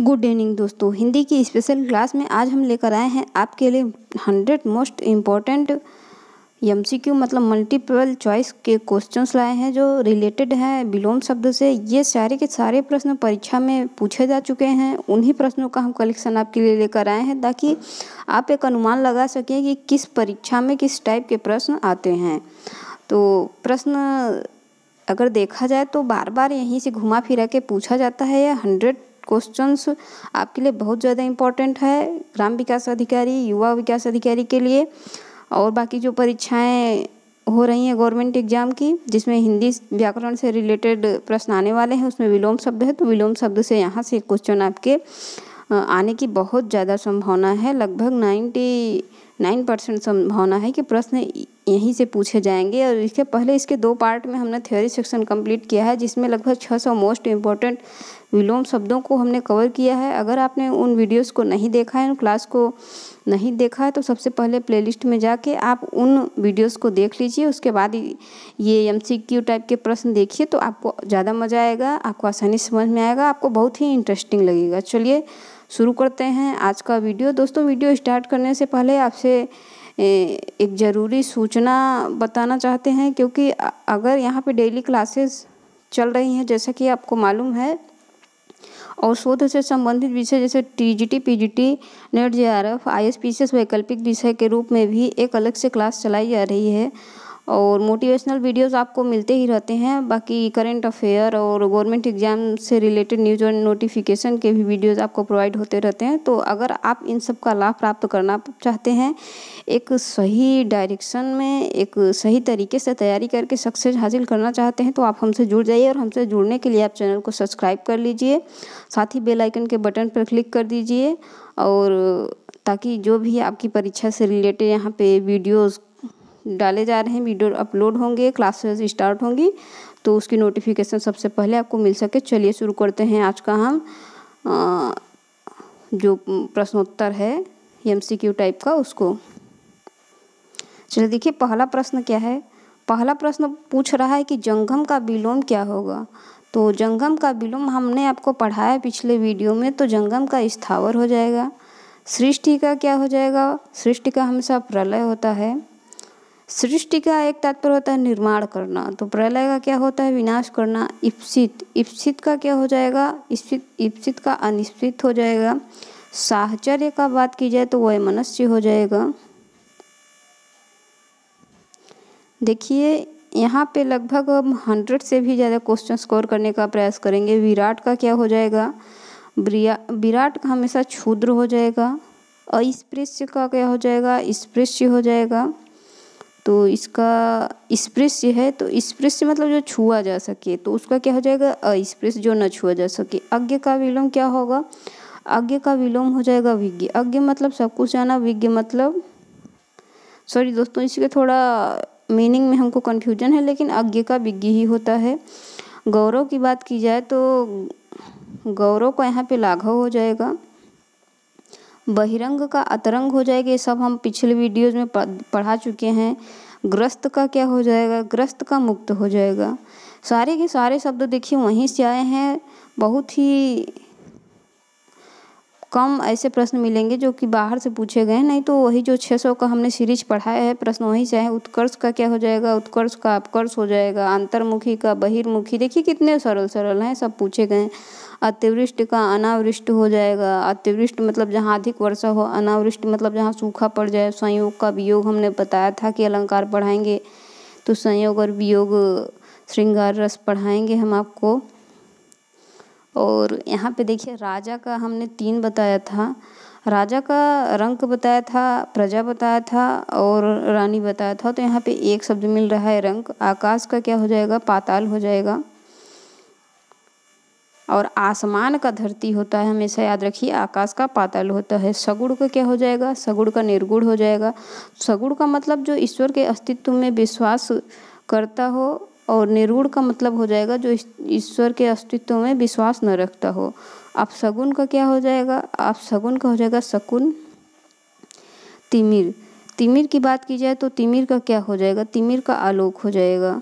good evening दोस्तों हिंदी की special class में आज हम लेकर आए हैं आपके लिए हंड्रेड मोस्ट इम्पॉर्टेंट एम मतलब मल्टीपल चॉइस के क्वेश्चंस लाए हैं जो रिलेटेड हैं विलोम शब्द से ये सारे के सारे प्रश्न परीक्षा में पूछे जा चुके हैं उन्हीं प्रश्नों का हम कलेक्शन आपके लिए लेकर आए हैं ताकि आप एक अनुमान लगा सकें कि किस परीक्षा में किस टाइप के प्रश्न आते हैं तो प्रश्न अगर देखा जाए तो बार बार यहीं से घुमा फिरा के पूछा जाता है या हंड्रेड क्वेश्चंस आपके लिए बहुत ज़्यादा इम्पोर्टेंट है ग्राम विकास अधिकारी युवा विकास अधिकारी के लिए और बाकी जो परीक्षाएं हो रही हैं गवर्नमेंट एग्ज़ाम की जिसमें हिंदी व्याकरण से रिलेटेड प्रश्न आने वाले हैं उसमें विलोम शब्द है तो विलोम शब्द से यहाँ से क्वेश्चन आपके आने की बहुत ज़्यादा संभावना है लगभग नाइन्टी नाइन परसेंट संभावना है कि प्रश्न यहीं से पूछे जाएंगे और इसके पहले इसके दो पार्ट में हमने थ्योरी सेक्शन कंप्लीट किया है जिसमें लगभग 600 मोस्ट इम्पॉर्टेंट विलोम शब्दों को हमने कवर किया है अगर आपने उन वीडियोस को नहीं देखा है उन क्लास को नहीं देखा है तो सबसे पहले प्लेलिस्ट में जाके आप उन वीडियोस को देख लीजिए उसके बाद ये एम टाइप के प्रश्न देखिए तो आपको ज़्यादा मज़ा आएगा आपको आसानी समझ में आएगा आपको बहुत ही इंटरेस्टिंग लगेगा चलिए शुरू करते हैं आज का वीडियो दोस्तों वीडियो स्टार्ट करने से पहले आपसे एक ज़रूरी सूचना बताना चाहते हैं क्योंकि अगर यहाँ पे डेली क्लासेस चल रही हैं जैसा कि आपको मालूम है और शोध से संबंधित विषय जैसे TGT, PGT, NET JRF, ISPCS वैकल्पिक विषय के रूप में भी एक अलग से क्लास चलाई जा रही है और मोटिवेशनल वीडियोस आपको मिलते ही रहते हैं बाकी करेंट अफेयर और गवर्नमेंट एग्ज़ाम से रिलेटेड न्यूज और नोटिफिकेशन के भी वीडियोस आपको प्रोवाइड होते रहते हैं तो अगर आप इन सब का लाभ प्राप्त करना चाहते हैं एक सही डायरेक्शन में एक सही तरीके से तैयारी करके सक्सेस हासिल करना चाहते हैं तो आप हमसे जुड़ जाइए और हमसे जुड़ने के लिए आप चैनल को सब्सक्राइब कर लीजिए साथ ही बेलाइकन के बटन पर क्लिक कर दीजिए और ताकि जो भी आपकी परीक्षा से रिलेटेड यहाँ पे वीडियोज़ डाले जा रहे हैं वीडियो अपलोड होंगे क्लासेस स्टार्ट होंगी तो उसकी नोटिफिकेशन सबसे पहले आपको मिल सके चलिए शुरू करते हैं आज का हम जो प्रश्नोत्तर है एम टाइप का उसको चलिए देखिए पहला प्रश्न क्या है पहला प्रश्न पूछ रहा है कि जंगम का विलोम क्या होगा तो जंगम का विलोम हमने आपको पढ़ाया पिछले वीडियो में तो जंगम का स्थावर हो जाएगा सृष्टि का क्या हो जाएगा सृष्टि का हमेशा प्रलय होता है सृष्टि का एक तात्पर्य होता है निर्माण करना तो प्रलय का क्या होता है विनाश करना इप्सित इप्सित का क्या हो जाएगा इप्सित इप्सित का अनिश्चित हो जाएगा साहचर्य का बात की जाए तो वह मनुष्य हो जाएगा देखिए यहाँ पे लगभग हम हंड्रेड से भी ज़्यादा क्वेश्चन स्कोर करने का प्रयास करेंगे विराट का क्या हो जाएगा विराट का हमेशा क्षुद्र हो जाएगा अस्पृश्य का क्या हो जाएगा स्पृश्य हो जाएगा तो इसका स्पृश्य है तो स्पृश्य मतलब जो छुआ जा सके तो उसका क्या हो जाएगा अस्पृश्य जो न छुआ जा सके अज्ञ का विलोम क्या होगा अज्ञ का विलोम हो जाएगा विज्ञ अज्ञ मतलब सब कुछ जाना विज्ञ मतलब सॉरी दोस्तों इसके थोड़ा मीनिंग में हमको कन्फ्यूजन है लेकिन अज्ञ का विज्ञ ही होता है गौरव की बात की जाए तो गौरव का यहाँ पे लाघव हो जाएगा बहिरंग का अतरंग हो जाएगा ये सब हम पिछले वीडियोज में पढ़ा चुके हैं ग्रस्त का क्या हो जाएगा ग्रस्त का मुक्त हो जाएगा सारे के सारे शब्द देखिए वहीं से आए हैं बहुत ही कम ऐसे प्रश्न मिलेंगे जो कि बाहर से पूछे गए नहीं तो वही जो 600 का हमने सीरीज पढ़ाया है प्रश्न वहीं से आए उत्कर्ष का क्या हो जाएगा उत्कर्ष का अपकर्ष हो जाएगा अंतर्मुखी का बहिर्मुखी देखिए कितने सरल सरल हैं सब पूछे गए अतिवृष्टि का अनावृष्ट हो जाएगा अतिवृष्ट मतलब जहाँ अधिक वर्षा हो अनावृष्ट मतलब जहाँ सूखा पड़ जाए संयोग का वियोग हमने बताया था कि अलंकार पढ़ाएंगे तो संयोग और वियोग श्रृंगार रस पढ़ाएंगे हम आपको और यहाँ पे देखिए राजा का हमने तीन बताया था राजा का रंक बताया था प्रजा बताया था और रानी बताया था तो यहाँ पे एक शब्द मिल रहा है रंक आकाश का क्या हो जाएगा पाताल हो जाएगा और आसमान का धरती होता है हमेशा याद रखिए आकाश का पाताल होता है सगुण का क्या हो जाएगा सगुण का निर्गुण हो जाएगा सगुण का मतलब जो ईश्वर के अस्तित्व में विश्वास करता हो और निर्गुण का मतलब हो जाएगा जो ईश्वर के अस्तित्व में विश्वास न रखता हो आप सगुन का क्या हो जाएगा आप सगुन का हो जाएगा शकुन तिमिर तिमिर की बात की जाए तो तिमिर का क्या हो जाएगा तिमिर का आलोक हो जाएगा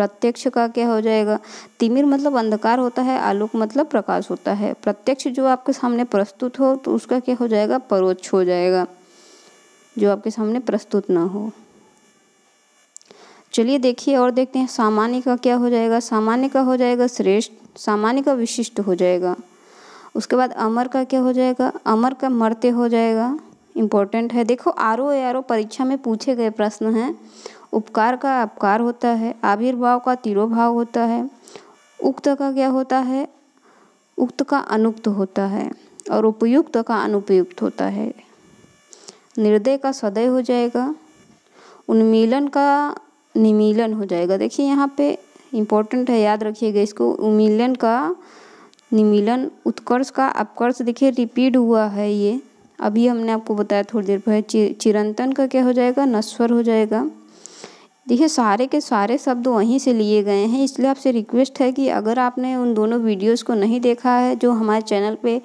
प्रत्यक्ष का क्या हो जाएगा तिमिर मतलब अंधकार होता है आलोक मतलब प्रकाश होता है प्रत्यक्ष जो आपके सामने प्रस्तुत हो तो उसका क्या हो जाएगा परोक्ष हो जाएगा जो आपके सामने प्रस्तुत ना हो चलिए देखिए और देखते हैं सामान्य का क्या हो जाएगा सामान्य का हो जाएगा श्रेष्ठ सामान्य का विशिष्ट हो जाएगा उसके बाद अमर का क्या हो जाएगा अमर का मरते हो जाएगा इम्पोर्टेंट है देखो आरो ए आर ओ परीक्षा में पूछे गए प्रश्न हैं उपकार का अपकार होता है आविर्भाव का तिरोभाव होता है उक्त का क्या होता है उक्त का अनुक्त होता है और उपयुक्त का अनुपयुक्त होता है निर्दय का सदय हो जाएगा उन्मीलन का निमीलन हो जाएगा देखिए यहाँ पे इम्पोर्टेंट है याद रखिएगा इसको उन्मीलन का निमीलन उत्कर्ष का अपकर्ष देखिए रिपीट हुआ है ये अभी हमने आपको बताया थोड़ी देर पहले चिरंतन का क्या हो जाएगा नश्वर हो जाएगा देखिए सारे के सारे शब्द वहीं से लिए गए हैं इसलिए आपसे रिक्वेस्ट है कि अगर आपने उन दोनों वीडियोस को नहीं देखा है जो हमारे चैनल पे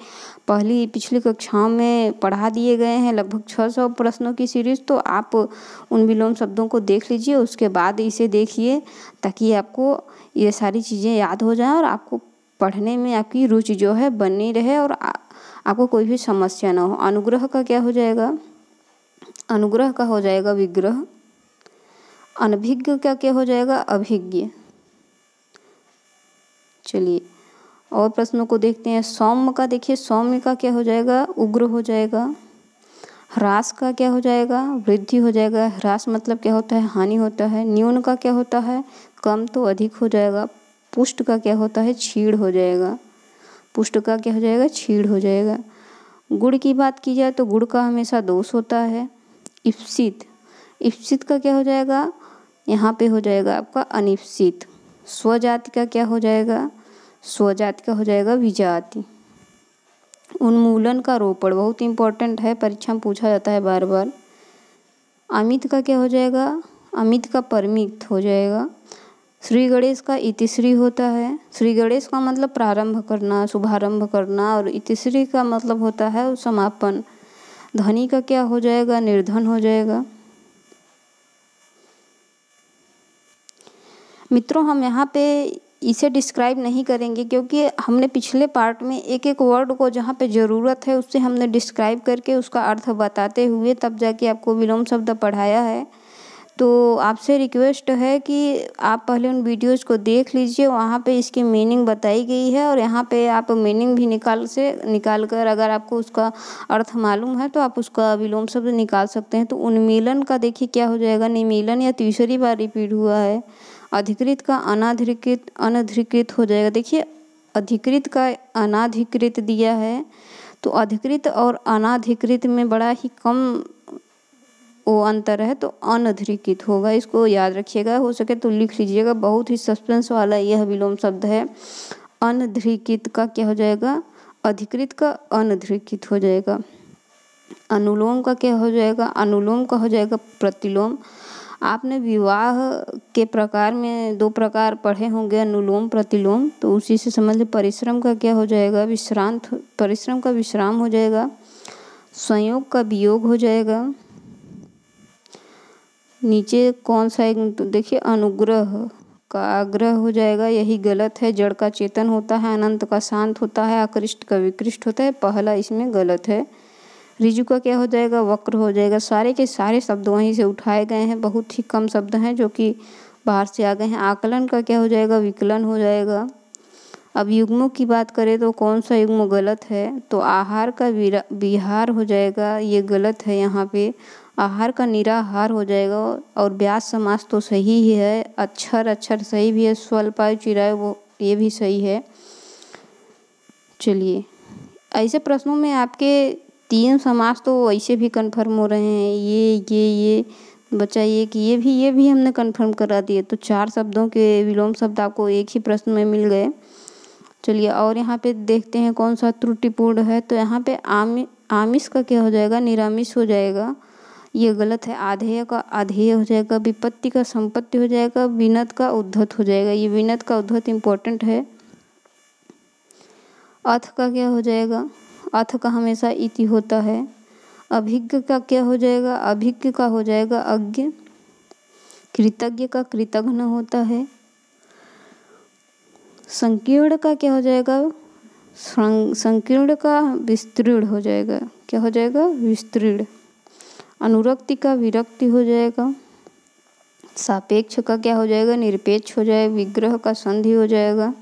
पहली पिछली कक्षाओं में पढ़ा दिए गए हैं लगभग छः सौ प्रश्नों की सीरीज़ तो आप उन विलोम शब्दों को देख लीजिए उसके बाद इसे देखिए ताकि आपको ये सारी चीज़ें याद हो जाएँ और आपको पढ़ने में आपकी रुचि जो है बनी रहे और आ, आपको कोई भी समस्या ना हो अनुग्रह का क्या हो जाएगा अनुग्रह का हो जाएगा विग्रह अनभिज्ञ का क्या हो जाएगा अभिज्ञ चलिए और प्रश्नों को देखते हैं सौम्य का देखिए सौम्य का क्या हो जाएगा उग्र हो जाएगा ह्रास का क्या हो जाएगा वृद्धि हो जाएगा ह्रास मतलब क्या होता है हानि होता है न्यून का क्या होता है कम तो अधिक हो जाएगा पुष्ट का क्या होता है छीड़ हो जाएगा पुष्ट का क्या हो जाएगा छीड़ हो जाएगा गुड़ की बात की जाए तो गुड़ का हमेशा दोष होता है इप्सित इप्सित का क्या हो जाएगा यहाँ पे हो जाएगा आपका अनिश्चित स्वजाति का क्या हो जाएगा स्वजाति का हो जाएगा विजाति उन्मूलन का रोपण बहुत इंपॉर्टेंट है परीक्षा में पूछा जाता है बार बार अमित का क्या हो जाएगा अमित का परमित हो जाएगा श्री गणेश का इतिश्री होता है श्री गणेश का मतलब प्रारंभ करना शुभारंभ करना और इतिश्री का मतलब होता है समापन धनी का क्या हो जाएगा निर्धन हो जाएगा मित्रों हम यहाँ पे इसे डिस्क्राइब नहीं करेंगे क्योंकि हमने पिछले पार्ट में एक एक वर्ड को जहाँ पे ज़रूरत है उससे हमने डिस्क्राइब करके उसका अर्थ बताते हुए तब जाके आपको विलोम शब्द पढ़ाया है तो आपसे रिक्वेस्ट है कि आप पहले उन वीडियोस को देख लीजिए वहाँ पे इसकी मीनिंग बताई गई है और यहाँ पे आप मीनिंग भी निकाल से निकाल कर अगर आपको उसका अर्थ मालूम है तो आप उसका विलोम शब्द निकाल सकते हैं तो उन्मिलन का देखिए क्या हो जाएगा निमिलन या तीसरी बार रिपीट हुआ है अधिकृत का अनाधिकृत अनधिकृत हो जाएगा देखिए अधिकृत का अनाधिकृत दिया है तो अधिकृत और अनाधिकृत में बड़ा ही कम वो अंतर है तो अनधिकृत होगा इसको याद रखिएगा हो सके तो लिख लीजिएगा बहुत ही सस्पेंस वाला यह विलोम शब्द है अनधिकृत का क्या हो जाएगा अधिकृत का अनधिकृत हो जाएगा अनुलोम का क्या हो जाएगा अनुलोम का हो जाएगा प्रतिलोम आपने विवाह के प्रकार में दो प्रकार पढ़े होंगे अनुलोम प्रतिलोम तो उसी से समझ लें परिश्रम का क्या हो जाएगा विश्रांत परिश्रम का विश्राम हो जाएगा संयोग का वियोग हो जाएगा नीचे कौन सा एक तो देखिए अनुग्रह का आग्रह हो जाएगा यही गलत है जड़ का चेतन होता है अनंत का शांत होता है आकृष्ट का विकृष्ट होता है पहला इसमें गलत है ऋजु का क्या हो जाएगा वक्र हो जाएगा सारे के सारे शब्द वहीं से उठाए गए हैं बहुत ही कम शब्द हैं जो कि बाहर से आ गए हैं आकलन का क्या हो जाएगा विकलन हो जाएगा अब युग्मों की बात करें तो कौन सा युग्म गलत है तो आहार का विहार हो जाएगा ये गलत है यहाँ पे आहार का निराहार हो जाएगा और व्यास समास तो सही ही है अक्षर अक्षर सही भी है स्वल्पायु चिराय वो ये भी सही है चलिए ऐसे प्रश्नों में आपके तीन समाज तो ऐसे भी कन्फर्म हो रहे हैं ये ये ये बचा ये कि ये भी ये भी हमने कन्फर्म करा दिए तो चार शब्दों के विलोम शब्द आपको एक ही प्रश्न में मिल गए चलिए और यहाँ पे देखते हैं कौन सा त्रुटिपूर्ण है तो यहाँ पे आमि आमिष का क्या हो जाएगा निरामिष हो जाएगा ये गलत है आधेय का आधेय हो जाएगा विपत्ति का संपत्ति हो जाएगा विनत का उद्धत हो जाएगा ये विनत का उद्धत इम्पोर्टेंट है अथ का क्या हो जाएगा अथ का हमेशा इति होता है अभिज्ञ का क्या हो जाएगा अभिज्ञ का हो जाएगा अज्ञ कृतज्ञ का कृतघ्न होता है संकीर्ण का क्या हो जाएगा संकीर्ण का विस्तृण हो जाएगा क्या हो जाएगा विस्तृण अनुरक्ति का विरक्ति हो जाएगा सापेक्ष का क्या हो जाएगा निरपेक्ष हो जाएगा विग्रह का संधि हो जाएगा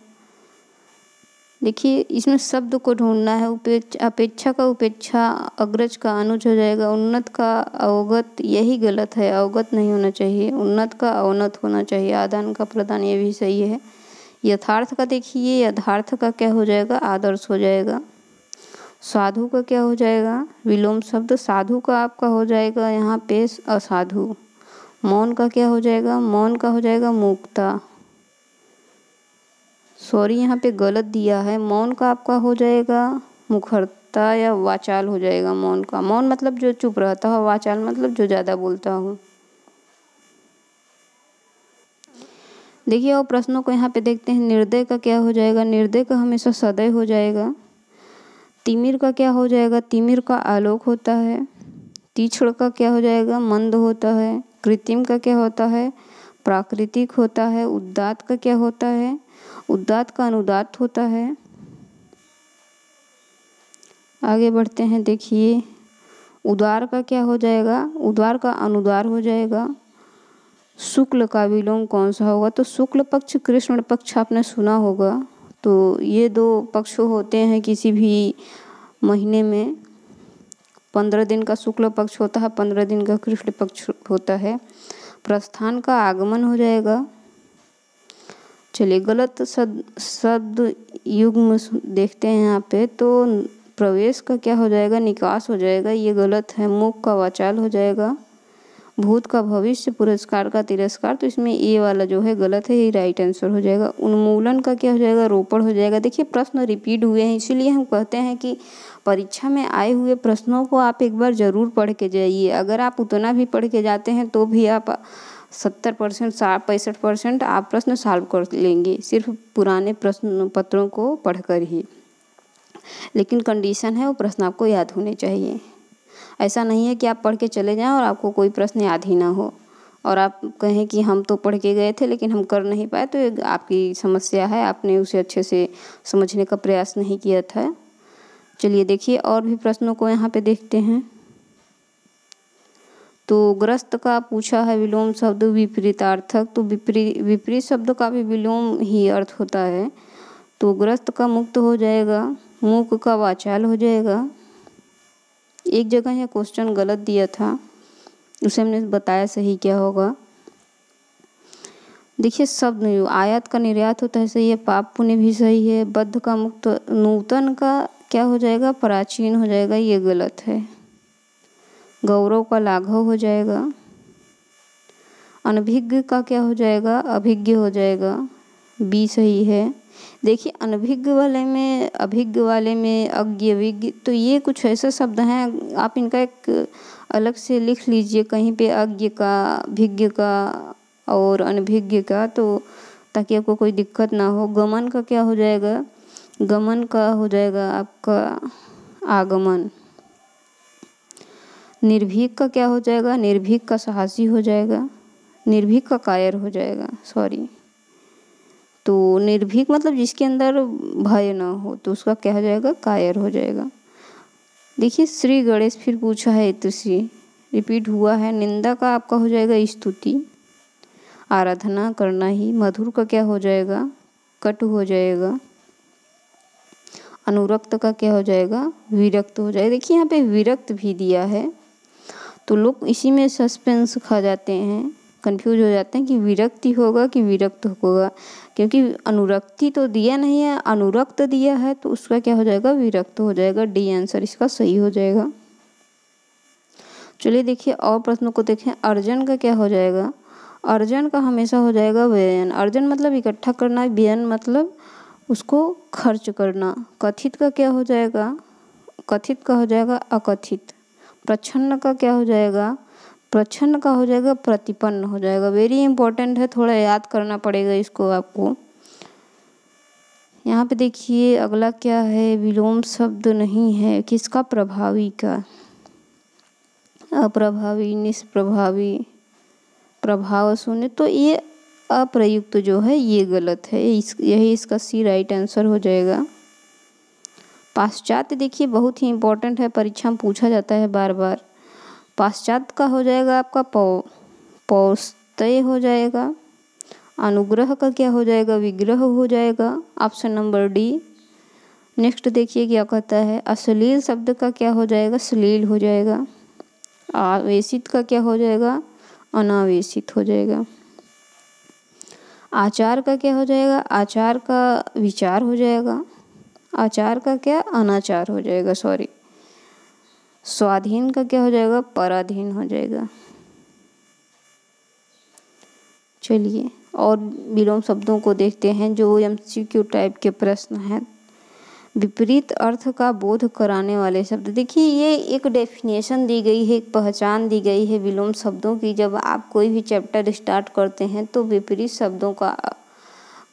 देखिए इसमें शब्द को ढूंढना है उपेक्षा अपेक्षा का उपेक्षा अग्रज का अनुज हो जाएगा उन्नत का अवगत यही गलत है अवगत नहीं होना चाहिए उन्नत का अवनत होना चाहिए आदान का प्रदान ये भी सही है यथार्थ का देखिए यथार्थ का क्या हो जाएगा आदर्श हो जाएगा साधु का क्या हो जाएगा विलोम शब्द साधु का आपका हो जाएगा यहाँ पे असाधु मौन का क्या हो जाएगा मौन का हो जाएगा मुक्ता सॉरी यहाँ पे गलत दिया है मौन का आपका हो जाएगा मुखरता या वाचाल हो जाएगा मौन का मौन मतलब जो चुप रहता हो वाचाल मतलब जो ज़्यादा बोलता हो देखिए और प्रश्नों को यहाँ पे देखते हैं निर्दय का क्या हो जाएगा निर्दय का हमेशा सदय हो जाएगा तिमिर का क्या हो जाएगा तिमिर का आलोक होता है तीक्षण का क्या हो जाएगा मंद होता है कृत्रिम का क्या होता है प्राकृतिक होता है उद्दात का क्या होता है उदात का अनुदात होता है आगे बढ़ते हैं देखिए उदार का क्या हो जाएगा उदार का अनुदार हो जाएगा शुक्ल का विलोम कौन सा होगा तो शुक्ल पक्ष कृष्ण पक्ष आपने सुना होगा तो ये दो पक्ष होते हैं किसी भी महीने में पंद्रह दिन का शुक्ल पक्ष होता है पंद्रह दिन का कृष्ण पक्ष होता है प्रस्थान का आगमन हो जाएगा चलिए गलत शब्द शब्द युग्म देखते हैं यहाँ पे तो प्रवेश का क्या हो जाएगा निकास हो जाएगा ये गलत है मुख का वाचाल हो जाएगा भूत का भविष्य पुरस्कार का तिरस्कार तो इसमें ए वाला जो है गलत है ये राइट आंसर हो जाएगा उन्मूलन का क्या हो जाएगा रोपण हो जाएगा देखिए प्रश्न रिपीट हुए हैं इसीलिए हम कहते हैं कि परीक्षा में आए हुए प्रश्नों को आप एक बार ज़रूर पढ़ के जाइए अगर आप उतना भी पढ़ के जाते हैं तो भी आप सत्तर परसेंट पैंसठ परसेंट आप प्रश्न सॉल्व कर लेंगे सिर्फ पुराने प्रश्न पत्रों को पढ़कर ही लेकिन कंडीशन है वो प्रश्न आपको याद होने चाहिए ऐसा नहीं है कि आप पढ़ के चले जाएं और आपको कोई प्रश्न याद ही ना हो और आप कहें कि हम तो पढ़ के गए थे लेकिन हम कर नहीं पाए तो आपकी समस्या है आपने उसे अच्छे से समझने का प्रयास नहीं किया था चलिए देखिए और भी प्रश्नों को यहाँ पे देखते हैं तो ग्रस्त का पूछा है विलोम शब्द विपरीतार्थक तो विपरीत विपरीत शब्द का भी विलोम ही अर्थ होता है तो ग्रस्त का मुक्त हो जाएगा मूक का वाचाल हो जाएगा एक जगह यह क्वेश्चन गलत दिया था उसे हमने बताया सही क्या होगा देखिए शब्द आयात का निर्यात होता है सही है पाप पुण्य भी सही है बद्ध का मुक्त नूतन का क्या हो जाएगा प्राचीन हो जाएगा ये गलत है गौरव का लाघव हो जाएगा अनभिज्ञ का क्या हो जाएगा अभिज्ञ हो जाएगा बी सही है देखिए अनभिज्ञ वाले में अभिज्ञ वाले में अज्ञ विज्ञ तो ये कुछ ऐसे शब्द हैं आप इनका एक अलग से लिख लीजिए कहीं पे अज्ञ का भिज्ञ का और अनभिज्ञ का तो ताकि आपको कोई दिक्कत ना हो गमन का क्या हो जाएगा गमन का हो जाएगा आपका आगमन निर्भीक का क्या हो जाएगा निर्भीक का साहसी हो जाएगा निर्भीक का कायर हो जाएगा सॉरी तो निर्भीक मतलब जिसके अंदर भय ना हो तो उसका क्या हो जाएगा कायर हो जाएगा देखिए श्री गणेश फिर पूछा है तुसी रिपीट हुआ है निंदा का आपका हो जाएगा स्तुति आराधना करना ही मधुर का क्या हो जाएगा कट हो जाएगा अनुरक्त का क्या हो जाएगा विरक्त हो जाएगा देखिए यहाँ पे विरक्त भी दिया है तो लोग इसी में सस्पेंस खा जाते हैं कंफ्यूज हो जाते हैं कि विरक्ति होगा कि विरक्त होगा क्योंकि अनुरक्ति तो दिया नहीं है अनुरक्त दिया है तो उसका क्या हो जाएगा विरक्त हो जाएगा डी आंसर इसका सही हो जाएगा चलिए देखिए और प्रश्नों को देखें अर्जन का क्या हो जाएगा अर्जन का हमेशा हो जाएगा व्ययन अर्जन मतलब इकट्ठा करना व्ययन मतलब उसको खर्च करना कथित का क्या हो जाएगा कथित का हो जाएगा अकथित प्रच्छन्न का क्या हो जाएगा प्रच्छन्न का हो जाएगा प्रतिपन्न हो जाएगा वेरी इंपॉर्टेंट है थोड़ा याद करना पड़ेगा इसको आपको यहाँ पे देखिए अगला क्या है विलोम शब्द नहीं है किसका प्रभावी का अप्रभावी निष्प्रभावी प्रभाव सुने तो ये अप्रयुक्त जो है ये गलत है इस यही इसका सी राइट आंसर हो जाएगा पाश्चात्य देखिए बहुत ही इम्पोर्टेंट है परीक्षा में पूछा जाता है बार बार पाश्चात्य का हो जाएगा आपका पौ पौस्तय हो जाएगा अनुग्रह का क्या हो जाएगा विग्रह हो जाएगा ऑप्शन नंबर डी नेक्स्ट देखिए क्या कहता है अश्लील शब्द का क्या हो जाएगा सलील हो जाएगा आवेशित का क्या हो जाएगा अनावेशित हो जाएगा आचार का क्या हो जाएगा आचार का विचार हो जाएगा आचार का क्या अनाचार हो जाएगा सॉरी स्वाधीन का क्या हो जाएगा पराधीन हो जाएगा चलिए और विलोम शब्दों को देखते हैं जो एम टाइप के प्रश्न हैं विपरीत अर्थ का बोध कराने वाले शब्द देखिए ये एक डेफिनेशन दी गई है एक पहचान दी गई है विलोम शब्दों की जब आप कोई भी चैप्टर स्टार्ट करते हैं तो विपरीत शब्दों का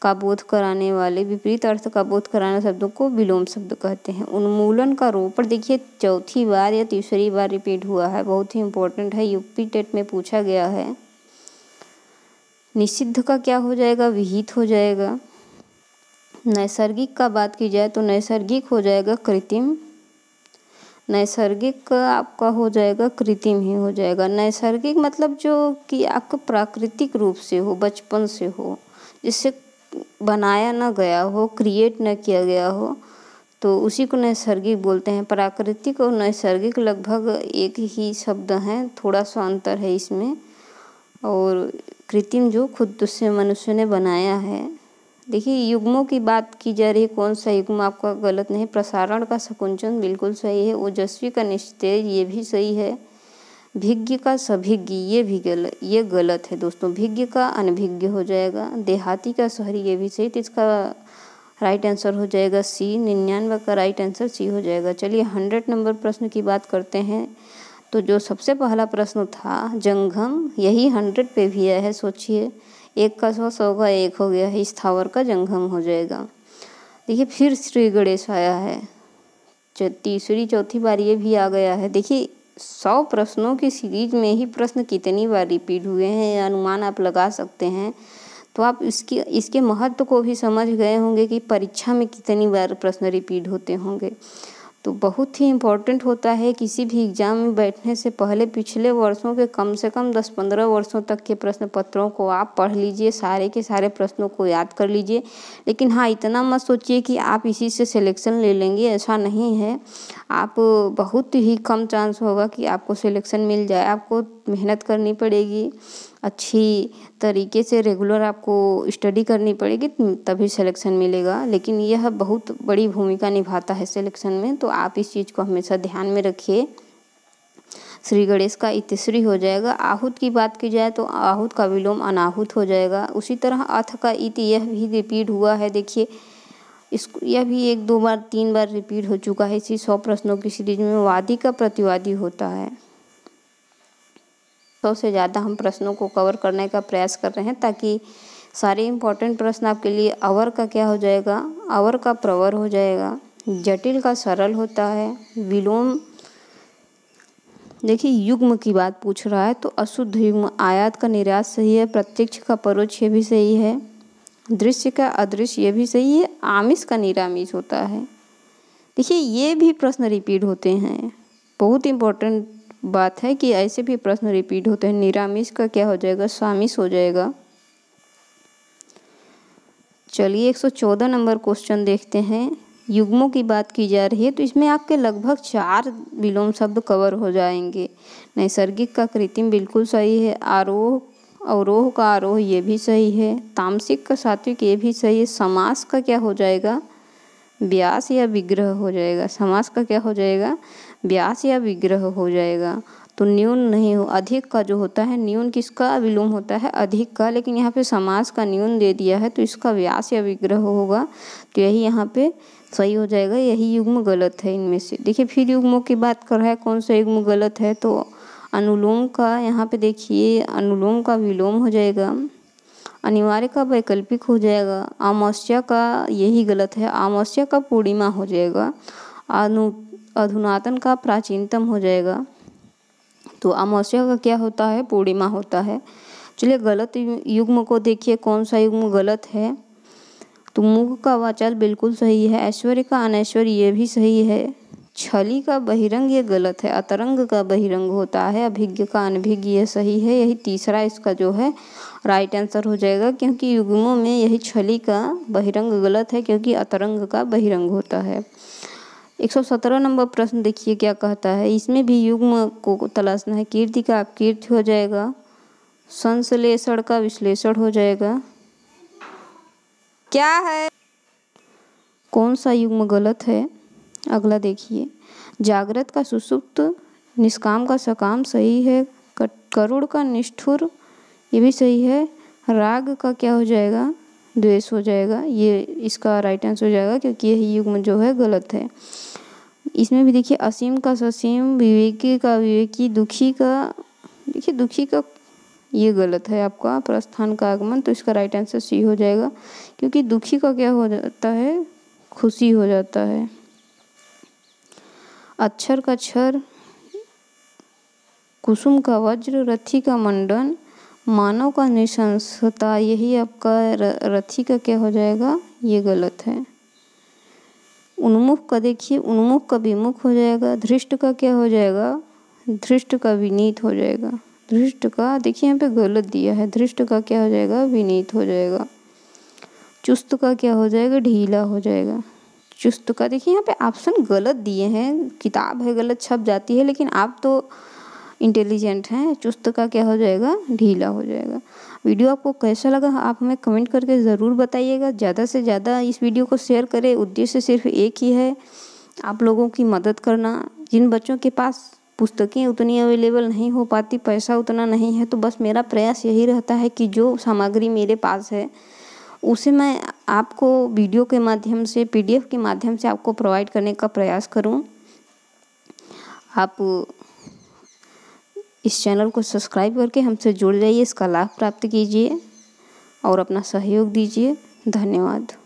का बोध कराने वाले विपरीत अर्थ का बोध कराने शब्दों को विलोम शब्द कहते हैं उन्मूलन का रोपण देखिए चौथी बार या तीसरी बार रिपीट हुआ है बहुत ही इंपॉर्टेंट है यूपी टेट में पूछा गया है निषिद्ध का क्या हो जाएगा विहित हो जाएगा नैसर्गिक का बात की जाए तो नैसर्गिक हो जाएगा कृत्रिम नैसर्गिक आपका हो जाएगा कृत्रिम ही हो जाएगा नैसर्गिक मतलब जो कि आपका प्राकृतिक रूप से हो बचपन से हो जिससे बनाया न गया हो क्रिएट न किया गया हो तो उसी को नैसर्गिक बोलते हैं प्राकृतिक और नैसर्गिक लगभग एक ही शब्द हैं थोड़ा सा अंतर है इसमें और कृत्रिम जो खुद उससे मनुष्य ने बनाया है देखिए युग्मों की बात की जा रही कौन सा युग्म आपका गलत नहीं प्रसारण का सकुंचन बिल्कुल सही है ओजस्वी का निश्चय ये भी सही है भिज्ञ का सभिज्ञ ये भी गल ये गलत है दोस्तों भिज्ञ का अनभिज्ञ हो जाएगा देहाती का शहरी ये भी सही तो इसका राइट आंसर हो जाएगा सी निन्यानवे का राइट आंसर सी हो जाएगा चलिए हंड्रेड नंबर प्रश्न की बात करते हैं तो जो सबसे पहला प्रश्न था जंगम यही हंड्रेड पे भी आया है सोचिए एक का सौ सौ का एक हो गया है स्थावर का जंघम हो जाएगा देखिए फिर श्री गणेश आया है तीसरी चौथी बार ये भी आ गया है देखिए सौ प्रश्नों की सीरीज में ही प्रश्न कितनी बार रिपीट हुए हैं अनुमान आप लगा सकते हैं तो आप इसकी इसके महत्व को भी समझ गए होंगे कि परीक्षा में कितनी बार प्रश्न रिपीट होते होंगे तो बहुत ही इम्पोर्टेंट होता है किसी भी एग्ज़ाम में बैठने से पहले पिछले वर्षों के कम से कम दस पंद्रह वर्षों तक के प्रश्न पत्रों को आप पढ़ लीजिए सारे के सारे प्रश्नों को याद कर लीजिए लेकिन हाँ इतना मत सोचिए कि आप इसी से सिलेक्शन ले लेंगे ऐसा नहीं है आप बहुत ही कम चांस होगा कि आपको सिलेक्शन मिल जाए आपको मेहनत करनी पड़ेगी अच्छी तरीके से रेगुलर आपको स्टडी करनी पड़ेगी तभी सिलेक्शन मिलेगा लेकिन यह बहुत बड़ी भूमिका निभाता है सिलेक्शन में तो आप इस चीज़ को हमेशा ध्यान में रखिए श्री गणेश का इतिश्री हो जाएगा आहुत की बात की जाए तो आहुत का विलोम अनाहुत हो जाएगा उसी तरह अथ का इत यह भी रिपीट हुआ है देखिए इस यह भी एक दो बार तीन बार रिपीट हो चुका है इसी सौ प्रश्नों की सीरीज में वादी का प्रतिवादी होता है सौ से ज़्यादा हम प्रश्नों को कवर करने का प्रयास कर रहे हैं ताकि सारे इम्पोर्टेंट प्रश्न आपके लिए अवर का क्या हो जाएगा अवर का प्रवर हो जाएगा जटिल का सरल होता है विलोम देखिए युग्म की बात पूछ रहा है तो अशुद्ध युग्म आयात का निर्यात सही है प्रत्यक्ष का परोक्ष ये भी सही है दृश्य का अदृश्य ये भी सही है आमिष का निरामिष होता है देखिए ये भी प्रश्न रिपीट होते हैं बहुत इम्पोर्टेंट बात है कि ऐसे भी प्रश्न रिपीट होते हैं निरामिष का क्या हो जाएगा स्वामिष हो जाएगा चलिए 114 नंबर क्वेश्चन देखते हैं युग्मों की बात की जा रही है तो इसमें आपके लगभग चार विलोम शब्द कवर हो जाएंगे नैसर्गिक का कृत्रिम बिल्कुल सही है आरोह अवरोह का आरोह ये भी सही है तामसिक का सात्विक ये भी सही है समास का क्या हो जाएगा व्यास या विग्रह हो जाएगा समास का क्या हो जाएगा व्यास या विग्रह हो जाएगा तो न्यून नहीं हो अधिक का जो होता है न्यून किसका विलोम होता है अधिक का लेकिन यहाँ पे समास का न्यून दे दिया है तो इसका व्यास या विग्रह होगा तो यही यहाँ पे सही हो जाएगा यही युग्म गलत है इनमें से देखिए फिर युग्मों की बात कर रहा है कौन सा युग्म गलत है तो अनुलोम का यहाँ पे देखिए अनुलोम का विलोम हो जाएगा अनिवार्य का वैकल्पिक हो जाएगा अमावस्या का यही गलत है अमावस्या का पूर्णिमा हो जाएगा अनु अधुनातन का प्राचीनतम हो जाएगा तो अमावस्या का क्या होता है पूर्णिमा होता है चलिए गलत युग्म को देखिए कौन सा युग्म गलत है तो मुख का वाचाल बिल्कुल सही है ऐश्वर्य का अनैश्वर्य ये भी सही है छली का बहिरंग ये गलत है अतरंग का बहिरंग होता है अभिज्ञ का अनभिज्ञ ये सही है यही तीसरा इसका जो है राइट आंसर हो जाएगा क्योंकि युग्मों में यही छली का बहिरंग गलत है क्योंकि अतरंग का बहिरंग होता है 117 नंबर प्रश्न देखिए क्या कहता है इसमें भी युग्म को तलाशना है कीर्ति का अपकीर्ति हो जाएगा संश्लेषण का विश्लेषण हो जाएगा क्या है कौन सा युग्म गलत है अगला देखिए जागृत का सुसुप्त निष्काम का सकाम सही है करुण का निष्ठुर ये भी सही है राग का क्या हो जाएगा द्वेष हो जाएगा ये इसका राइट आंसर हो जाएगा क्योंकि यही युग्म जो है गलत है इसमें भी देखिए असीम का ससीम विवेकी का विवेकी दुखी का देखिए दुखी का ये गलत है आपका प्रस्थान का आगमन तो इसका राइट आंसर सी हो जाएगा क्योंकि दुखी का क्या हो जाता है खुशी हो जाता है अक्षर का क्षर कुसुम का वज्र रथी का मंडन मानव का निशंसता यही आपका रथी का क्या हो जाएगा ये गलत है उन्मुख का देखिए उन्मुख का विमुख हो जाएगा धृष्ट का क्या हो जाएगा धृष्ट का विनीत हो जाएगा धृष्ट का देखिए यहाँ पे गलत दिया है धृष्ट का क्या हो जाएगा विनीत हो जाएगा चुस्त का क्या हो जाएगा ढीला हो जाएगा चुस्त का देखिए यहाँ पे ऑप्शन गलत दिए हैं किताब है गलत छप जाती है लेकिन आप तो इंटेलिजेंट हैं चुस्त का क्या हो जाएगा ढीला हो जाएगा वीडियो आपको कैसा लगा आप हमें कमेंट करके ज़रूर बताइएगा ज़्यादा से ज़्यादा इस वीडियो को शेयर करें उद्देश्य सिर्फ एक ही है आप लोगों की मदद करना जिन बच्चों के पास पुस्तकें उतनी अवेलेबल नहीं हो पाती पैसा उतना नहीं है तो बस मेरा प्रयास यही रहता है कि जो सामग्री मेरे पास है उसे मैं आपको वीडियो के माध्यम से पीडीएफ के माध्यम से आपको प्रोवाइड करने का प्रयास करूं आप इस चैनल को सब्सक्राइब करके हमसे जुड़ जाइए इसका लाभ प्राप्त कीजिए और अपना सहयोग दीजिए धन्यवाद